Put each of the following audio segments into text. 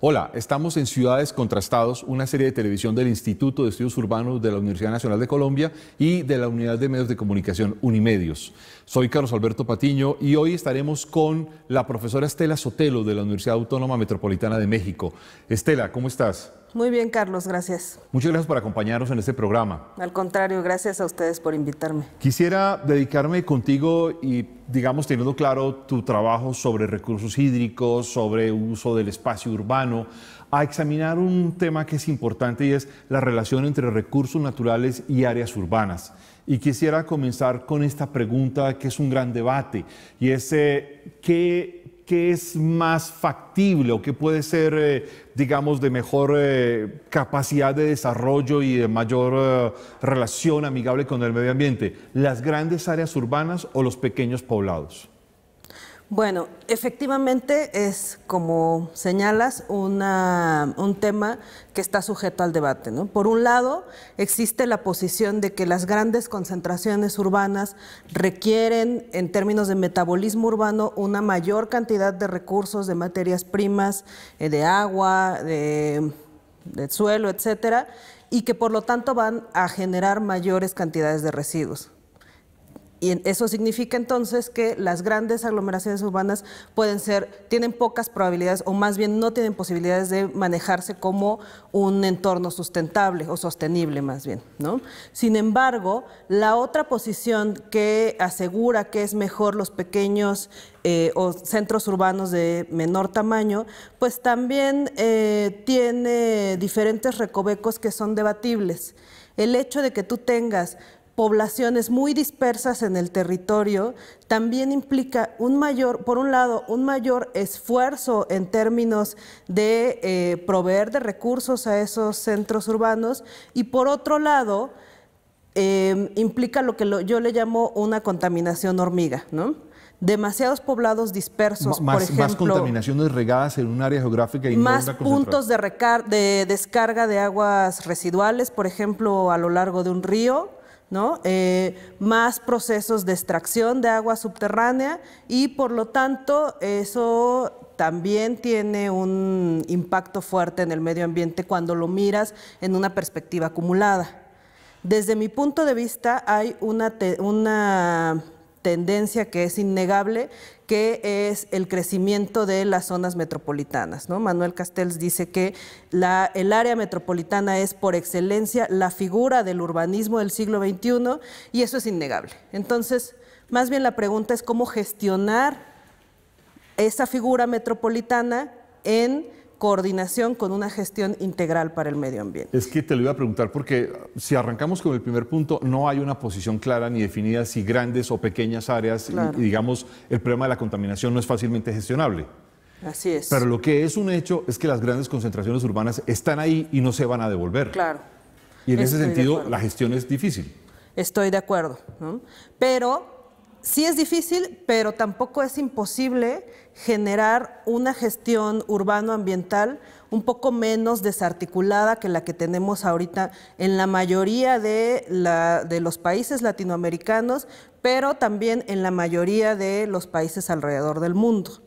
Hola, estamos en Ciudades Contrastados, una serie de televisión del Instituto de Estudios Urbanos de la Universidad Nacional de Colombia y de la Unidad de Medios de Comunicación, Unimedios. Soy Carlos Alberto Patiño y hoy estaremos con la profesora Estela Sotelo de la Universidad Autónoma Metropolitana de México. Estela, ¿cómo estás? Muy bien, Carlos, gracias. Muchas gracias por acompañarnos en este programa. Al contrario, gracias a ustedes por invitarme. Quisiera dedicarme contigo y, digamos, teniendo claro tu trabajo sobre recursos hídricos, sobre uso del espacio urbano, a examinar un tema que es importante y es la relación entre recursos naturales y áreas urbanas. Y quisiera comenzar con esta pregunta que es un gran debate y es eh, ¿qué, es más factible o qué puede ser, eh, digamos, de mejor eh, capacidad de desarrollo y de mayor relación amigable con el medio ambiente, las grandes áreas urbanas o los pequeños poblados. Bueno, efectivamente es, como señalas, un tema que está sujeto al debate. Por un lado, existe la posición de que las grandes concentraciones urbanas requieren, en términos de metabolismo urbano, una mayor cantidad de recursos, de materias primas, eh, de agua, de, de suelo, etcétera, y que por lo tanto van a generar mayores cantidades de residuos. Y eso significa entonces que las grandes aglomeraciones urbanas pueden ser, tienen pocas probabilidades o más bien no tienen posibilidades de manejarse como un entorno sustentable o sostenible más bien. ¿no? Sin embargo, la otra posición que asegura que es mejor los pequeños eh, o centros urbanos de menor tamaño, pues también eh, tiene diferentes recovecos que son debatibles. El hecho de que tú tengas poblaciones muy dispersas en el territorio también implica un mayor, por un lado, un mayor esfuerzo en términos de eh, proveer de recursos a esos centros urbanos y por otro lado, eh, implica lo que yo le llamo una contaminación hormiga, ¿no? demasiados poblados dispersos, por ejemplo. Más contaminaciones regadas en un área geográfica y más puntos de, descarga de aguas residuales, por ejemplo, a lo largo de un río. ¿no? Eh, más procesos de extracción de agua subterránea y por lo tanto eso también tiene un impacto fuerte en el medio ambiente cuando lo miras en una perspectiva acumulada. Desde mi punto de vista hay una, una tendencia que es innegable, que es el crecimiento de las zonas metropolitanas. ¿no? Manuel Castells dice que el área metropolitana es por excelencia la figura del urbanismo del siglo XXI y eso es innegable. Entonces, más bien la pregunta es cómo gestionar esa figura metropolitana en coordinación con una gestión integral para el medio ambiente. Es que te lo iba a preguntar porque si arrancamos con el primer punto, no hay una posición clara ni definida si grandes o pequeñas áreas, y, digamos, el problema de la contaminación no es fácilmente gestionable. Así es. Pero lo que es un hecho es que las grandes concentraciones urbanas están ahí y no se van a devolver. Claro. Y en ese sentido la gestión es difícil. Estoy de acuerdo. ¿no? Pero sí es difícil, pero tampoco es imposible generar una gestión urbano-ambiental un poco menos desarticulada que la que tenemos ahorita en la mayoría de, de los países latinoamericanos, pero también en la mayoría de los países alrededor del mundo.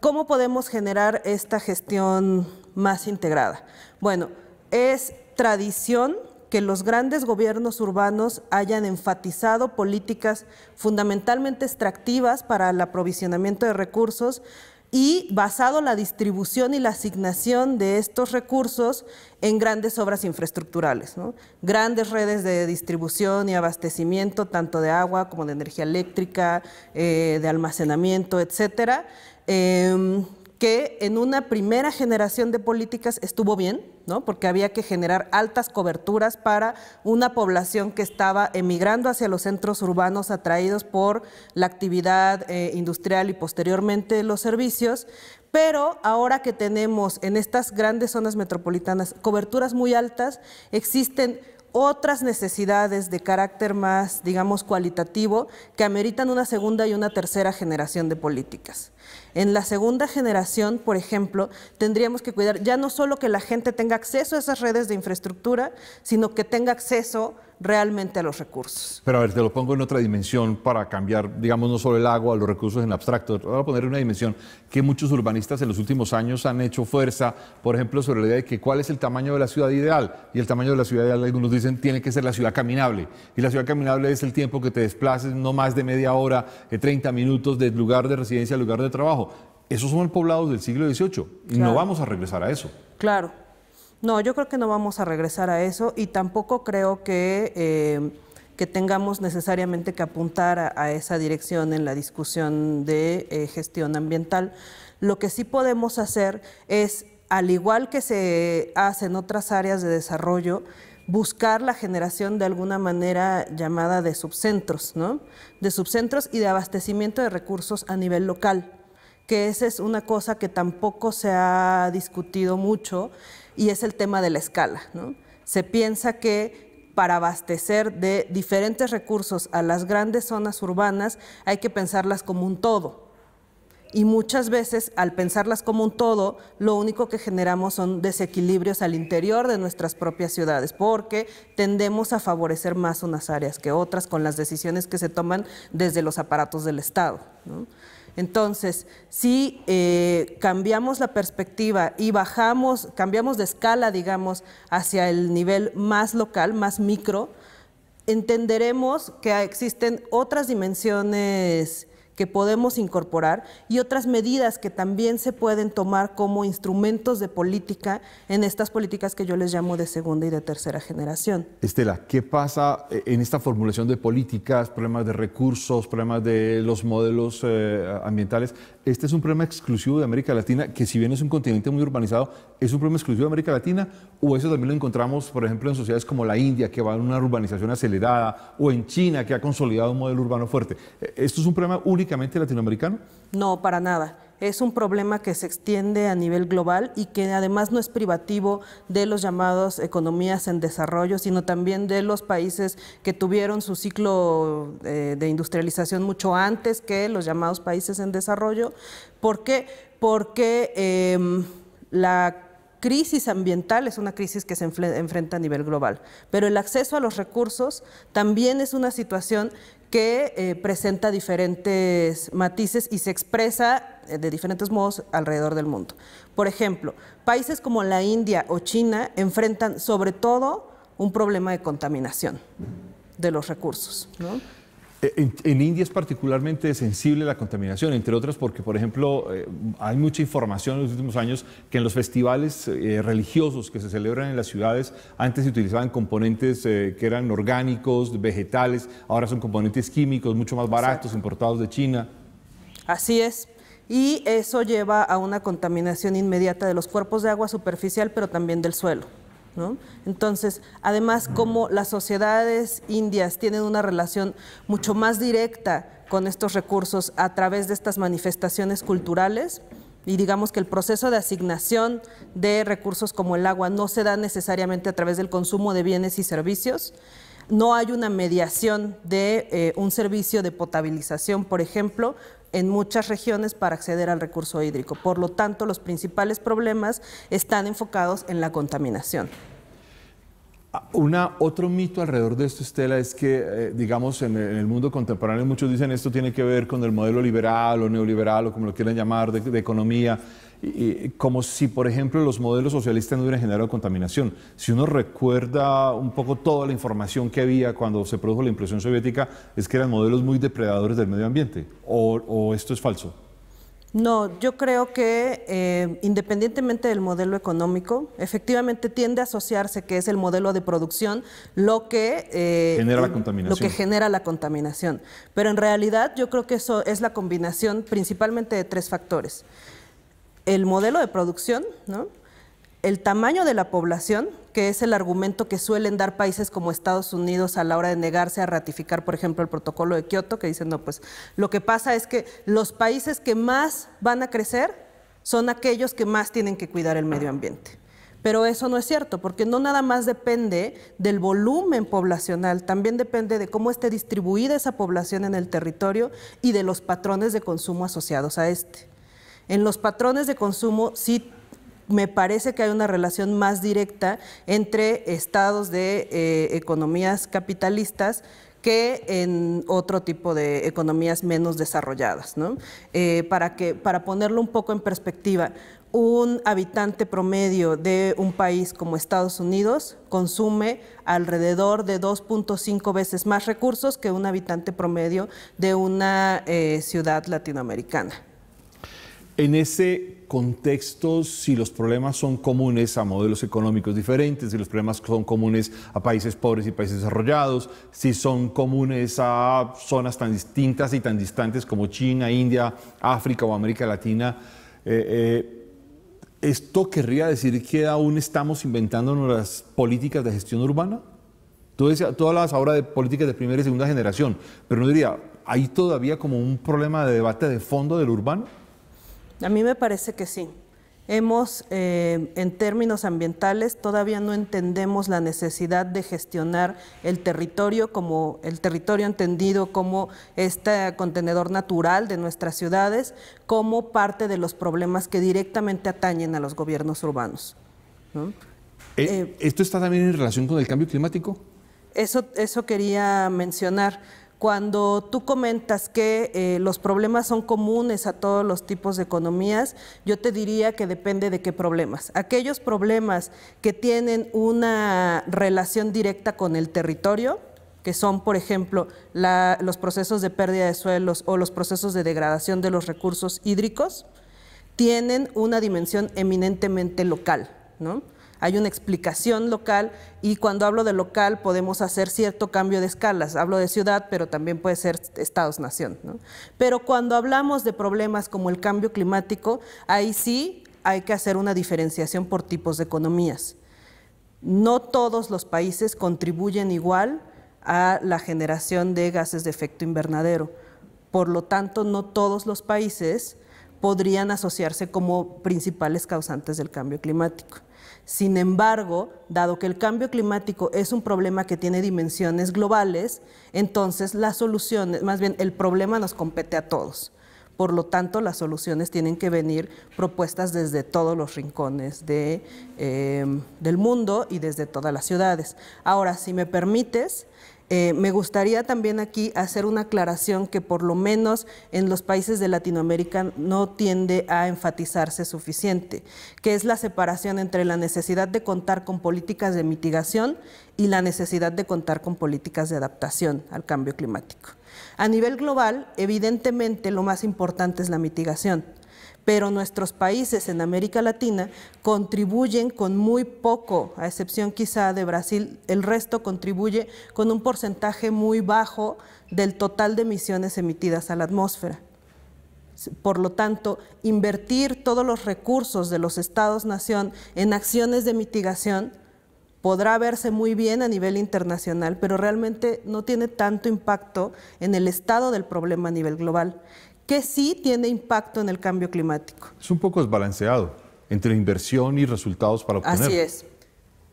¿Cómo podemos generar esta gestión más integrada? Bueno, es tradición que los grandes gobiernos urbanos hayan enfatizado políticas fundamentalmente extractivas para el aprovisionamiento de recursos y basado la distribución y la asignación de estos recursos en grandes obras infraestructurales, grandes redes de distribución y abastecimiento, tanto de agua como de energía eléctrica, eh, de almacenamiento, etcétera. Em, que en una primera generación de políticas estuvo bien, ¿no? porque había que generar altas coberturas para una población que estaba emigrando hacia los centros urbanos atraídos por la actividad eh, industrial y posteriormente los servicios. Pero ahora que tenemos en estas grandes zonas metropolitanas coberturas muy altas, existen otras necesidades de carácter más, digamos, cualitativo que ameritan una segunda y una tercera generación de políticas. En la segunda generación, por ejemplo, tendríamos que cuidar ya no solo que la gente tenga acceso a esas redes de infraestructura, sino que tenga acceso realmente a los recursos. Pero a ver, te lo pongo en otra dimensión para cambiar, digamos, no solo el agua, los recursos en abstracto, te voy a poner en una dimensión que muchos urbanistas en los últimos años han hecho fuerza, por ejemplo, sobre la idea de que cuál es el tamaño de la ciudad ideal. Y el tamaño de la ciudad ideal, algunos dicen, tiene que ser la ciudad caminable. Y la ciudad caminable es el tiempo que te desplaces, no más de media hora, eh, de 30 minutos del lugar de residencia al lugar de trabajo. Esos son el poblados del siglo XVIII. y No vamos a regresar a eso. Claro. No, yo creo que no vamos a regresar a eso y tampoco creo que, eh, que tengamos necesariamente que apuntar a, esa dirección en la discusión de eh, gestión ambiental. Lo que sí podemos hacer es, al igual que se hace en otras áreas de desarrollo, buscar la generación de alguna manera llamada de subcentros, ¿no? De subcentros y de abastecimiento de recursos a nivel local que esa es una cosa que tampoco se ha discutido mucho y es el tema de la escala. Se piensa que para abastecer de diferentes recursos a las grandes zonas urbanas hay que pensarlas como un todo. Y muchas veces al pensarlas como un todo, lo único que generamos son desequilibrios al interior de nuestras propias ciudades, porque tendemos a favorecer más unas áreas que otras con las decisiones que se toman desde los aparatos del Estado. Entonces, si eh, cambiamos la perspectiva y bajamos, cambiamos de escala, digamos, hacia el nivel más local, más micro, entenderemos que existen otras dimensiones que podemos incorporar y otras medidas que también se pueden tomar como instrumentos de política en estas políticas que yo les llamo de segunda y de tercera generación. Estela, ¿qué pasa eh, en esta formulación de políticas, problemas de recursos, problemas de los modelos eh, ambientales? Este es un problema exclusivo de América Latina, que si bien es un continente muy urbanizado, ¿es un problema exclusivo de América Latina o eso también lo encontramos, por ejemplo, en sociedades como la India, que va en una urbanización acelerada, o en China, que ha consolidado un modelo urbano fuerte? Eh, ¿Esto es un problema único latinoamericano? No, para nada. Es un problema que se extiende a nivel global y que además no es privativo de los llamados economías en desarrollo, sino también de los países que tuvieron su ciclo eh, de industrialización mucho antes que los llamados países en desarrollo. ¿Por qué? Porque em, la crisis ambiental es una crisis que se enfrenta a nivel global, pero el acceso a los recursos también es una situación que eh, presenta diferentes matices y se expresa eh, de diferentes modos alrededor del mundo. Por ejemplo, países como la India o China enfrentan sobre todo un problema de contaminación de los recursos. Eh, en, India es particularmente sensible la contaminación, entre otras porque, por ejemplo, eh, hay mucha información en los últimos años que en los festivales eh, religiosos que se celebran en las ciudades antes se utilizaban componentes que eran orgánicos, vegetales, ahora son componentes químicos mucho más baratos, importados de China. Así es. Y eso lleva a una contaminación inmediata de los cuerpos de agua superficial, pero también del suelo. Entonces, además, como las sociedades indias tienen una relación mucho más directa con estos recursos a través de estas manifestaciones culturales, y digamos que el proceso de asignación de recursos como el agua no se da necesariamente a través del consumo de bienes y servicios, no hay una mediación de eh, un servicio de potabilización, por ejemplo, en muchas regiones para acceder al recurso hídrico. Por lo tanto, los principales problemas están enfocados en la contaminación. Una, otro mito alrededor de esto, Estela, es que, eh, digamos, en el, mundo contemporáneo muchos dicen esto tiene que ver con el modelo liberal o neoliberal o como lo quieran llamar de economía como si, por ejemplo, los modelos socialistas no hubieran generado contaminación. Si uno recuerda un poco toda la información que había cuando se produjo la implosión soviética, es que eran modelos muy depredadores del medio ambiente. ¿O, esto es falso? No, yo creo que eh, independientemente del modelo económico, efectivamente tiende a asociarse que es el modelo de producción lo que, eh, genera lo que genera la contaminación. Pero en realidad yo creo que eso es la combinación principalmente de tres factores el modelo de producción, el tamaño de la población, que es el argumento que suelen dar países como Estados Unidos a la hora de negarse a ratificar, por ejemplo, el protocolo de Kioto, que dicen, no, pues lo que pasa es que los países que más van a crecer son aquellos que más tienen que cuidar el medio ambiente. Pero eso no es cierto, porque no nada más depende del volumen poblacional, también depende de cómo esté distribuida esa población en el territorio y de los patrones de consumo asociados a este. En los patrones de consumo sí me parece que hay una relación más directa entre estados de eh, economías capitalistas que en otro tipo de economías menos desarrolladas. Eh, para, que, para ponerlo un poco en perspectiva, un habitante promedio de un país como Estados Unidos consume alrededor de 2.5 veces más recursos que un habitante promedio de una eh, ciudad latinoamericana. En ese contexto, si los problemas son comunes a modelos económicos diferentes, si los problemas son comunes a países pobres y países desarrollados, si son comunes a zonas tan distintas y tan distantes como China, India, África o América Latina, eh, eh, ¿esto querría decir que aún estamos inventando nuevas políticas de gestión urbana? Tú, decías, ahora de políticas de primera y segunda generación, pero no diría, ¿hay todavía como un problema de debate de fondo del urbano? A mí me parece que sí. Hemos, eh, en términos ambientales, todavía no entendemos la necesidad de gestionar el territorio como el territorio entendido como este contenedor natural de nuestras ciudades, como parte de los problemas que directamente atañen a los gobiernos urbanos. Eh, ¿Esto está también en relación con el cambio climático? Eso, eso quería mencionar cuando tú comentas que eh, los problemas son comunes a todos los tipos de economías, yo te diría que depende de qué problemas. Aquellos problemas que tienen una relación directa con el territorio, que son, por ejemplo, los procesos de pérdida de suelos o los procesos de degradación de los recursos hídricos, tienen una dimensión eminentemente local. ¿no? hay una explicación local y cuando hablo de local podemos hacer cierto cambio de escalas. Hablo de ciudad, pero también puede ser estados-nación. Pero cuando hablamos de problemas como el cambio climático, ahí sí hay que hacer una diferenciación por tipos de economías. No todos los países contribuyen igual a la generación de gases de efecto invernadero. Por lo tanto, no todos los países podrían asociarse como principales causantes del cambio climático. Sin embargo, dado que el cambio climático es un problema que tiene dimensiones globales, entonces las soluciones, más bien el problema nos compete a todos. Por lo tanto, las soluciones tienen que venir propuestas desde todos los rincones de, eh, del mundo y desde todas las ciudades. Ahora, si me permites, eh, me gustaría también aquí hacer una aclaración que por lo menos en los países de Latinoamérica no tiende a enfatizarse suficiente, que es la separación entre la necesidad de contar con políticas de mitigación y la necesidad de contar con políticas de adaptación al cambio climático. A nivel global, evidentemente lo más importante es la mitigación pero nuestros países en América Latina contribuyen con muy poco, a excepción quizá de Brasil, el resto contribuye con un porcentaje muy bajo del total de emisiones emitidas a la atmósfera. Por lo tanto, invertir todos los recursos de los estados-nación en acciones de mitigación podrá verse muy bien a nivel internacional, pero realmente no tiene tanto impacto en el estado del problema a nivel global que sí tiene impacto en el cambio climático. Es un poco desbalanceado entre inversión y resultados para obtener. Así es.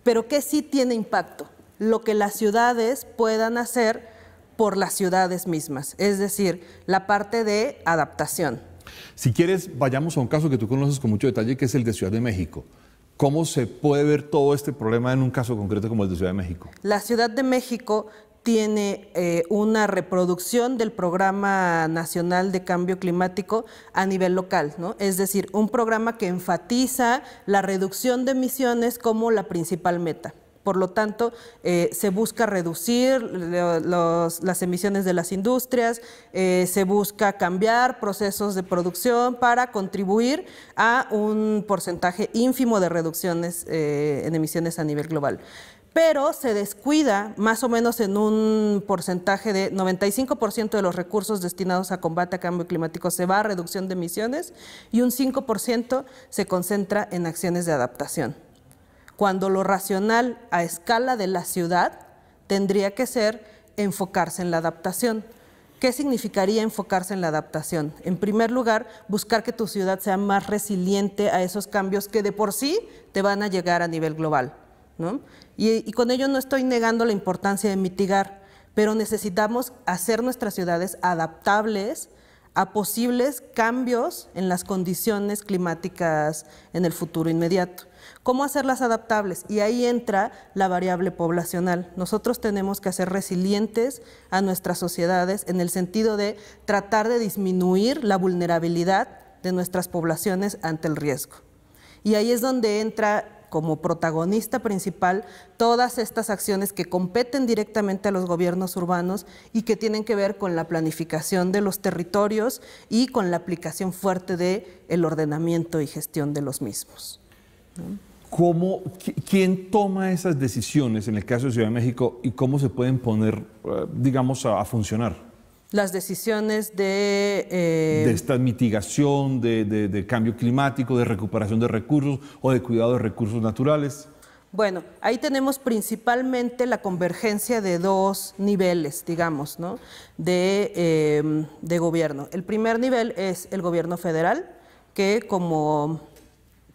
Pero que sí tiene impacto lo que las ciudades puedan hacer por las ciudades mismas, es decir, la parte de adaptación. Si quieres, vayamos a un caso que tú conoces con mucho detalle, que es el de Ciudad de México. ¿Cómo se puede ver todo este problema en un caso concreto como el de Ciudad de México? La Ciudad de México tiene eh, una reproducción del Programa Nacional de Cambio Climático a nivel local, ¿no? Es decir, un programa que enfatiza la reducción de emisiones como la principal meta. Por lo tanto, eh, se busca reducir las emisiones de las industrias, eh, se busca cambiar procesos de producción para contribuir a un porcentaje ínfimo de reducciones en emisiones a nivel global pero se descuida más o menos en un porcentaje de 95% de los recursos destinados a combate a cambio climático se va a reducción de emisiones y un 5% se concentra en acciones de adaptación. Cuando lo racional a escala de la ciudad tendría que ser enfocarse en la adaptación. ¿Qué significaría enfocarse en la adaptación? En primer lugar, buscar que tu ciudad sea más resiliente a esos cambios que de por sí te van a llegar a nivel global. Y, y con ello no estoy negando la importancia de mitigar, pero necesitamos hacer nuestras ciudades adaptables a posibles cambios en las condiciones climáticas en el futuro inmediato. ¿Cómo hacerlas adaptables? Y ahí entra la variable poblacional. Nosotros tenemos que hacer resilientes a nuestras sociedades en el sentido de tratar de disminuir la vulnerabilidad de nuestras poblaciones ante el riesgo. Y ahí es donde entra como protagonista principal todas estas acciones que competen directamente a los gobiernos urbanos y que tienen que ver con la planificación de los territorios y con la aplicación fuerte del el ordenamiento y gestión de los mismos. ¿Quién toma esas decisiones en el caso de Ciudad de México y cómo se pueden poner, eh, digamos, a funcionar? las decisiones de... Eh, de esta mitigación, de, cambio climático, de recuperación de recursos o de cuidado de recursos naturales? Bueno, ahí tenemos principalmente la convergencia de dos niveles, digamos, ¿no? de, eh, de gobierno. El primer nivel es el gobierno federal, que como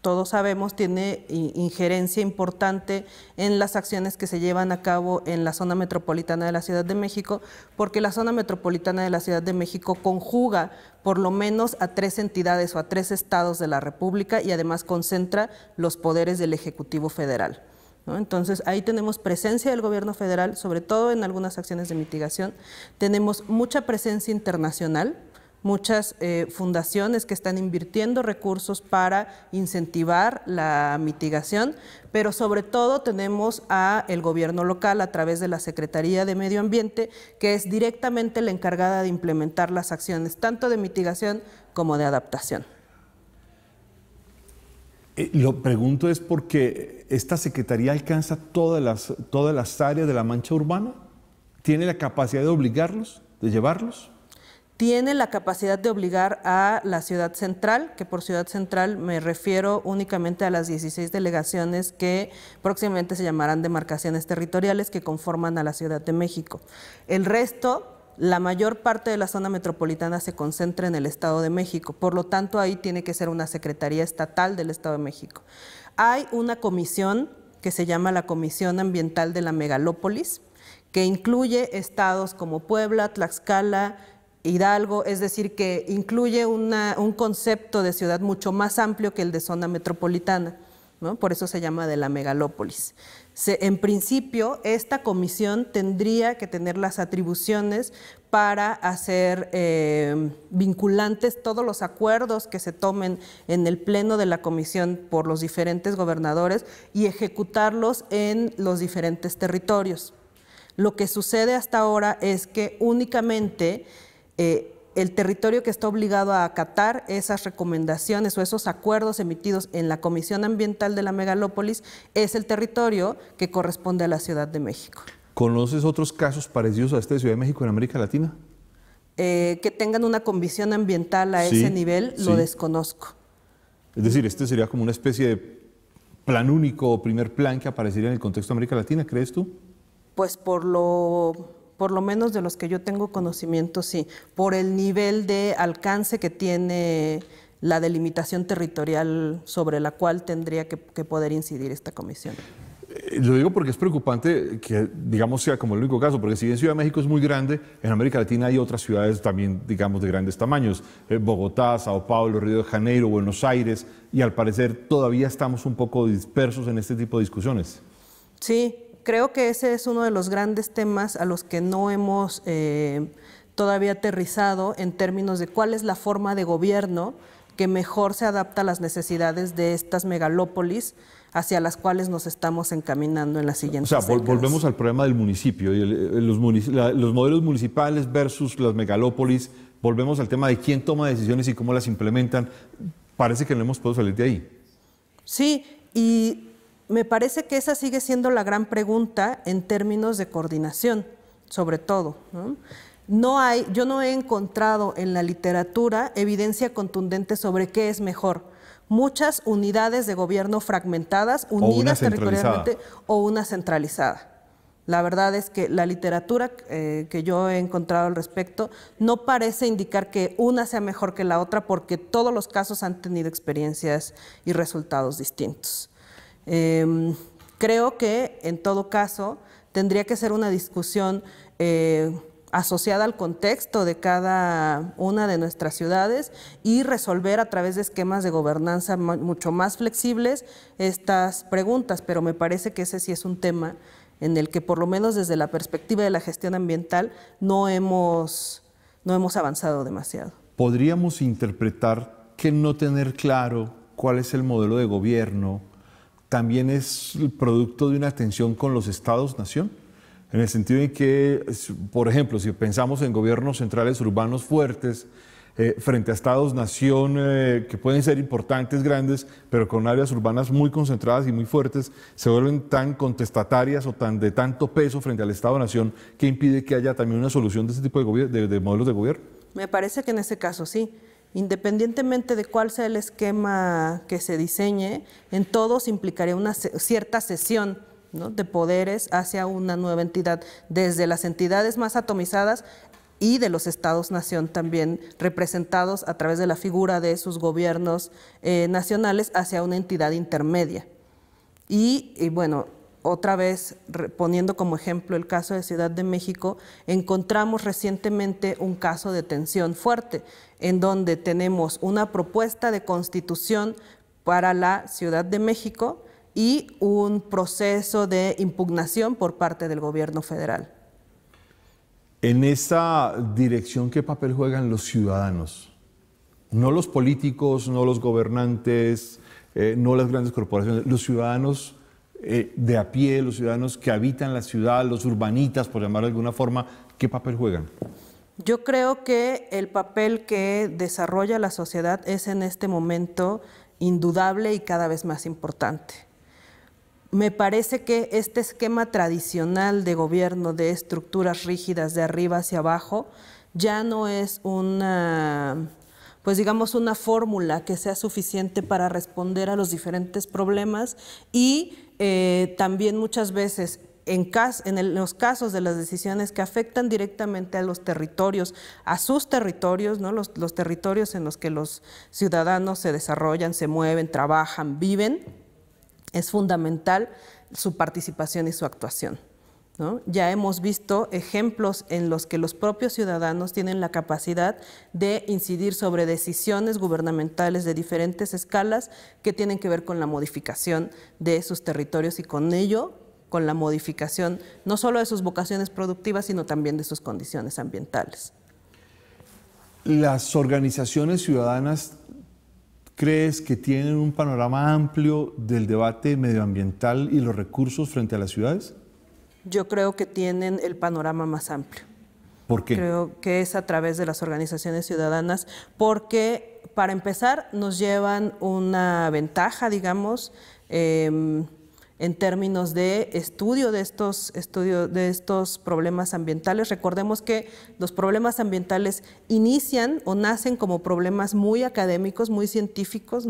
todos sabemos, tiene injerencia importante en las acciones que se llevan a cabo en la zona metropolitana de la Ciudad de México, porque la zona metropolitana de la Ciudad de México conjuga por lo menos a tres entidades o a tres estados de la República y además concentra los poderes del Ejecutivo Federal. Entonces, ahí tenemos presencia del gobierno federal, sobre todo en algunas acciones de mitigación. Tenemos mucha presencia internacional, muchas eh, fundaciones que están invirtiendo recursos para incentivar la mitigación, pero sobre todo tenemos a el gobierno local a través de la Secretaría de Medio Ambiente, que es directamente la encargada de implementar las acciones tanto de mitigación como de adaptación. Eh, lo pregunto es porque esta Secretaría alcanza todas las, todas las áreas de la mancha urbana, tiene la capacidad de obligarlos, de llevarlos tiene la capacidad de obligar a la ciudad central, que por ciudad central me refiero únicamente a las 16 delegaciones que próximamente se llamarán demarcaciones territoriales que conforman a la Ciudad de México. El resto, la mayor parte de la zona metropolitana se concentra en el Estado de México, por lo tanto ahí tiene que ser una Secretaría Estatal del Estado de México. Hay una comisión que se llama la Comisión Ambiental de la Megalópolis, que incluye estados como Puebla, Tlaxcala, Hidalgo, es decir, que incluye un concepto de ciudad mucho más amplio que el de zona metropolitana, por eso se llama de la megalópolis. en principio, esta comisión tendría que tener las atribuciones para hacer eh, vinculantes todos los acuerdos que se tomen en el pleno de la comisión por los diferentes gobernadores y ejecutarlos en los diferentes territorios. Lo que sucede hasta ahora es que únicamente eh, el territorio que está obligado a acatar esas recomendaciones o esos acuerdos emitidos en la Comisión Ambiental de la Megalópolis es el territorio que corresponde a la Ciudad de México. ¿Conoces otros casos parecidos a este de Ciudad de México en América Latina? Eh, que tengan una comisión ambiental a ese nivel, lo desconozco. Es decir, este sería como una especie de plan único o primer plan que aparecería en el contexto de América Latina, ¿crees tú? Pues por lo por lo menos de los que yo tengo conocimiento, sí, por el nivel de alcance que tiene la delimitación territorial sobre la cual tendría que, poder incidir esta comisión. Eh, lo digo porque es preocupante que, digamos, sea como el único caso, porque si bien Ciudad de México es muy grande, en América Latina hay otras ciudades también, digamos, de grandes tamaños. Eh, Bogotá, Sao Paulo, Río de Janeiro, Buenos Aires, y al parecer todavía estamos un poco dispersos en este tipo de discusiones. Sí, creo que ese es uno de los grandes temas a los que no hemos eh, todavía aterrizado en términos de cuál es la forma de gobierno que mejor se adapta a las necesidades de estas megalópolis hacia las cuales nos estamos encaminando en la siguiente. O sea, volvemos al problema del municipio, y los, los modelos municipales versus las megalópolis, volvemos al tema de quién toma decisiones y cómo las implementan. Parece que no hemos podido salir de ahí. Sí, y me parece que esa sigue siendo la gran pregunta en términos de coordinación, sobre todo. ¿no? hay, yo no he encontrado en la literatura evidencia contundente sobre qué es mejor. Muchas unidades de gobierno fragmentadas, unidas territorialmente o una centralizada. La verdad es que la literatura eh, que yo he encontrado al respecto no parece indicar que una sea mejor que la otra porque todos los casos han tenido experiencias y resultados distintos. Em, creo que en todo caso tendría que ser una discusión eh, asociada al contexto de cada una de nuestras ciudades y resolver a través de esquemas de gobernanza mucho más flexibles estas preguntas, pero me parece que ese sí es un tema en el que por lo menos desde la perspectiva de la gestión ambiental no hemos avanzado demasiado. Podríamos interpretar que no tener claro cuál es el modelo de gobierno, también es producto de una tensión con los estados-nación, en el sentido de que, por ejemplo, si pensamos en gobiernos centrales urbanos fuertes, eh, frente a estados-nación eh, que pueden ser importantes, grandes, pero con áreas urbanas muy concentradas y muy fuertes, se vuelven tan contestatarias o tan de tanto peso frente al Estado-nación que impide que haya también una solución de este tipo de, de modelos de gobierno. Me parece que en ese caso sí. Independientemente de cuál sea el esquema que se diseñe, en todos implicaría una cierta cesión de poderes hacia una nueva entidad, desde las entidades más atomizadas y de los estados-nación también representados a través de la figura de sus gobiernos eh, nacionales hacia una entidad intermedia. Y, y bueno, otra vez poniendo como ejemplo el caso de Ciudad de México, encontramos recientemente un caso de tensión fuerte en donde tenemos una propuesta de constitución para la Ciudad de México y un proceso de impugnación por parte del gobierno federal. En esa dirección, ¿qué papel juegan los ciudadanos? No los políticos, no los gobernantes, eh, no las grandes corporaciones, los ciudadanos eh, de a pie, los ciudadanos que habitan la ciudad, los urbanitas, por llamar de alguna forma, ¿qué papel juegan? Yo creo que el papel que desarrolla la sociedad es en este momento indudable y cada vez más importante. Me parece que este esquema tradicional de gobierno, de estructuras rígidas de arriba hacia abajo, ya no es una, pues digamos, una fórmula que sea suficiente para responder a los diferentes problemas y eh, también muchas veces en, los casos de las decisiones que afectan directamente a los territorios, a sus territorios, los, territorios en los que los ciudadanos se desarrollan, se mueven, trabajan, viven, es fundamental su participación y su actuación. Ya hemos visto ejemplos en los que los propios ciudadanos tienen la capacidad de incidir sobre decisiones gubernamentales de diferentes escalas que tienen que ver con la modificación de sus territorios y con ello con la modificación no solo de sus vocaciones productivas, sino también de sus condiciones ambientales. Las organizaciones ciudadanas crees que tienen un panorama amplio del debate medioambiental y los recursos frente a las ciudades? Yo creo que tienen el panorama más amplio. ¿Por qué? Creo que es a través de las organizaciones ciudadanas, porque para empezar nos llevan una ventaja, digamos, em, en términos de estudio de estos, de estos problemas ambientales. Recordemos que los problemas ambientales inician o nacen como problemas muy académicos, muy científicos,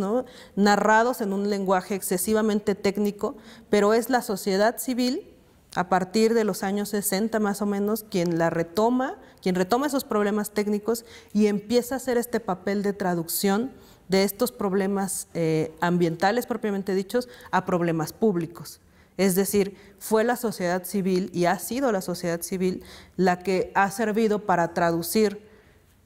narrados en un lenguaje excesivamente técnico, pero es la sociedad civil a partir de los años 60 más o menos, quien la retoma, quien retoma esos problemas técnicos y empieza a hacer este papel de traducción de estos problemas eh, ambientales propiamente dichos a problemas públicos. Es decir, fue la sociedad civil y ha sido la sociedad civil la que ha servido para traducir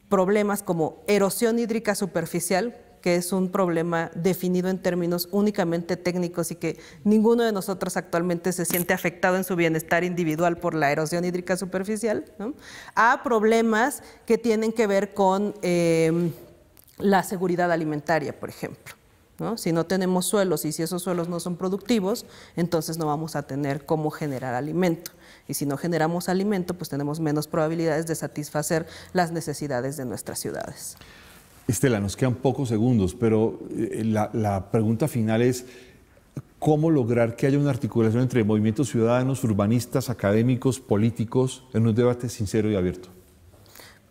problemas como erosión hídrica superficial, que es un problema definido en términos únicamente técnicos y que ninguno de nosotros actualmente se siente afectado en su bienestar individual por la erosión hídrica superficial, a problemas que tienen que ver con... Eh, la seguridad alimentaria, por ejemplo. Si no tenemos suelos y si esos suelos no son productivos, entonces no vamos a tener cómo generar alimento. Y si no generamos alimento, pues tenemos menos probabilidades de satisfacer las necesidades de nuestras ciudades. Estela, nos quedan pocos segundos, pero eh, la pregunta final es, cómo lograr que haya una articulación entre movimientos ciudadanos, urbanistas, académicos, políticos, en un debate sincero y abierto.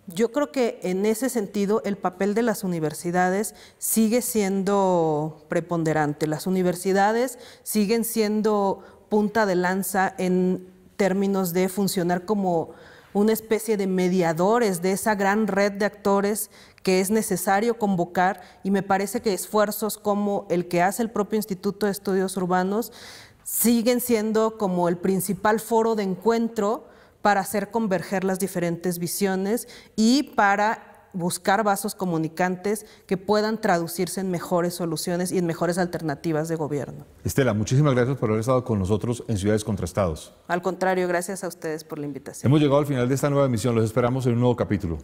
Yo creo que en ese sentido el papel de las universidades sigue siendo preponderante. Las universidades siguen siendo punta de lanza en términos de funcionar como una especie de mediadores de esa gran red de actores que es necesario convocar y me parece que esfuerzos como el que hace el propio Instituto de Estudios Urbanos siguen siendo como el principal foro de encuentro para hacer converger las diferentes visiones y para buscar vasos comunicantes que puedan traducirse en mejores soluciones y en mejores alternativas de gobierno. Estela, muchísimas gracias por haber estado con nosotros en Ciudades contrastados. Al contrario, gracias a ustedes por la invitación. Hemos llegado al final de esta nueva emisión, los esperamos en un nuevo capítulo.